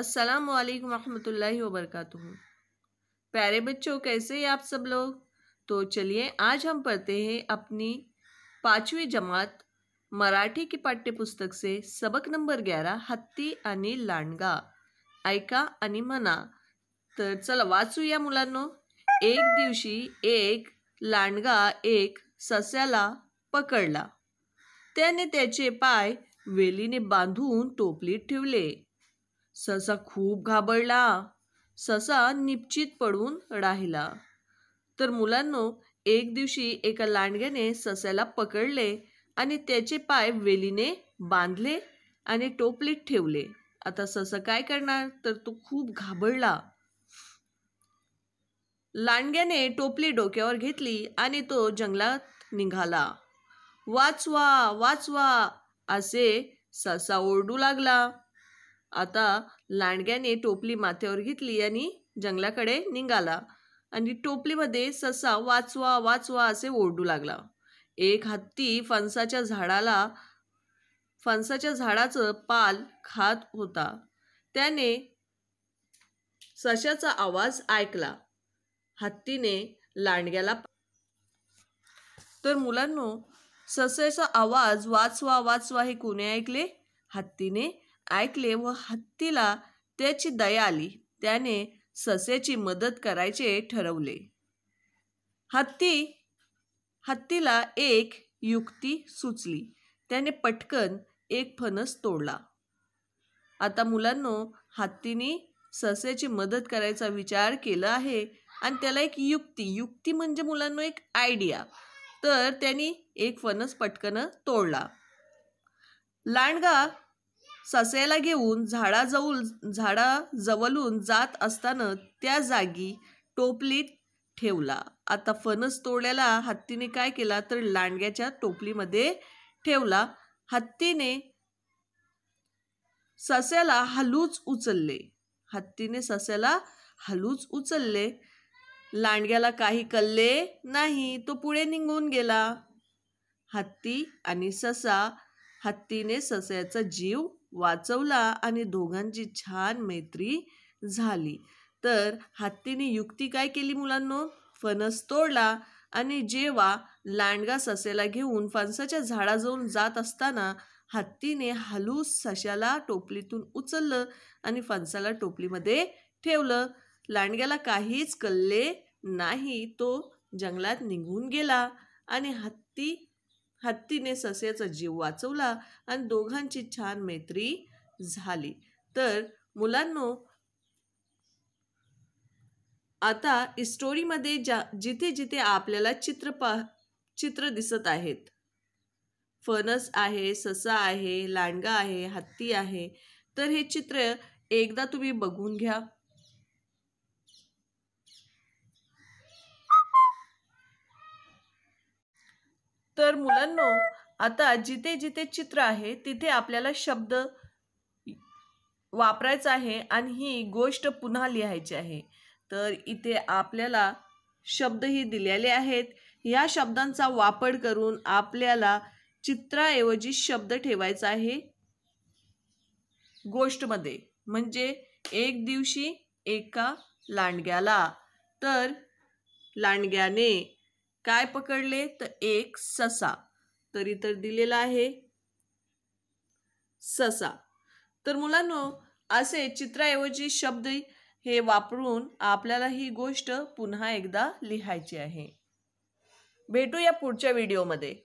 अस्सलाम वालेकुम रहमतुल्लाहि व बरकातुहू प्यारे बच्चों कैसे हैं आप सब लोग तो चलिए आज हम पढ़ते हैं अपनी पाँचवीं जमात मराठी की पाठ्यपुस्तक से सबक नंबर ग्यारह हत्ती आणि लांडगा ऐका आणि म्हणा तर चला वाचूया मुलांनो एक दिवशी एक लांडगा एक सस्याला पकडला त्याने त्याचे पाय वेलीने बांधून टोपलीत ठेवले ससा खूप घाबरला ससा निपचित पडून राहिला तर मुलांनो एक दिवशी एका लांडग्याने सस्याला पकडले आणि त्याचे पाय वेलीने बांधले आणि टोपलीत ठेवले आता ससा काय करणार तर तो खूप घाबरला लांडग्याने टोपली डोक्यावर घेतली आणि तो जंगलात निघाला वाचवा वाचवा असे ससा ओरडू लागला आता लांडग्याने टोपली माथ्यावर घेतली आणि जंगलाकडे निघाला आणि टोपलीमध्ये ससा वाचवा वाचवा असे ओरडू लागला एक हत्ती फणसाच्या झाडाला फणसाच्या झाडाचं पाल खात होता त्याने सशाचा आवाज ऐकला हत्तीने लांडग्याला तर मुलांनो ससेचा आवाज वाचवा वाचवा हे कोणी ऐकले हत्तीने ऐकले व हत्तीला त्याची दया आली त्याने ससेची मदत करायचे ठरवले हत्ती हत्तीला एक युक्ती सुचली त्याने पटकन एक फणस तोडला आता मुलांनो हत्तीने ससेची मदत करायचा विचार केला आहे आणि त्याला एक युक्ती युक्ती म्हणजे मुलांना एक आयडिया तर त्यांनी एक फणस पटकन तोडला लांडगा ससेला घेऊन झाडाजवळ झाडाजवळून जात असताना त्या जागी टोपलीत ठेवला आता फणस तोड्याला हत्तीने काय केला तर लांडग्याच्या टोपलीमध्ये ठेवला हत्तीने सस्याला हलूच उचलले हत्तीने सस्याला हलूच उचलले लांडग्याला काही कल्ले नाही तो पुढे निघून गेला हत्ती आणि ससा हत्तीने सस्याचा जीव वाचवला आणि दोघांची छान मैत्री झाली तर हत्तीने युक्ती काय केली मुलांनो फणस तोडला आणि जेव्हा लांडगा ससेला घेऊन फणसाच्या झाडाजवळ जात असताना हत्तीने हलू सशाला टोपलीतून उचललं आणि फणसाला टोपलीमध्ये ठेवलं लांडग्याला काहीच कळले नाही तो जंगलात निघून गेला आणि हत्ती हत्तीने ससेचा जीव वाचवला आणि दोघांची छान मैत्री झाली तर मुलांनो आता स्टोरीमध्ये ज्या जिथे जिथे आपल्याला चित्र चित्र दिसत आहेत फणस आहे ससा आहे लांडगा आहे हत्ती आहे तर हे चित्र एकदा तुम्ही बघून घ्या तर मुलांनो आता जिथे जिथे चित्र आहे तिथे आपल्याला शब्द वापरायचा आहे आणि ही गोष्ट पुन्हा लिहायची आहे तर इथे आपल्याला शब्दही दिलेले आहेत या शब्दांचा वापर करून आपल्याला चित्राऐवजी शब्द ठेवायचा आहे गोष्टमध्ये म्हणजे एक दिवशी एका लांडग्याला तर लांडग्याने काय पकडले तर एक ससा तरी तर दिलेला आहे ससा तर मुलांनो असे चित्राऐवजी शब्द हे वापरून आपल्याला ही गोष्ट पुन्हा एकदा लिहायची आहे भेटूया पुढच्या व्हिडिओमध्ये